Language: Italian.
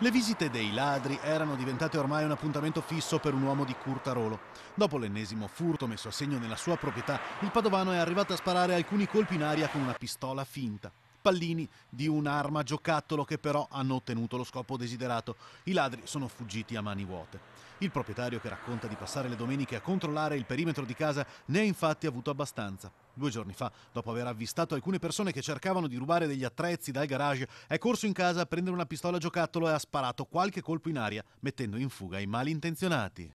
Le visite dei ladri erano diventate ormai un appuntamento fisso per un uomo di Curtarolo. Dopo l'ennesimo furto messo a segno nella sua proprietà, il padovano è arrivato a sparare alcuni colpi in aria con una pistola finta pallini di un'arma giocattolo che però hanno ottenuto lo scopo desiderato. I ladri sono fuggiti a mani vuote. Il proprietario che racconta di passare le domeniche a controllare il perimetro di casa ne ha infatti avuto abbastanza. Due giorni fa, dopo aver avvistato alcune persone che cercavano di rubare degli attrezzi dal garage, è corso in casa a prendere una pistola giocattolo e ha sparato qualche colpo in aria, mettendo in fuga i malintenzionati.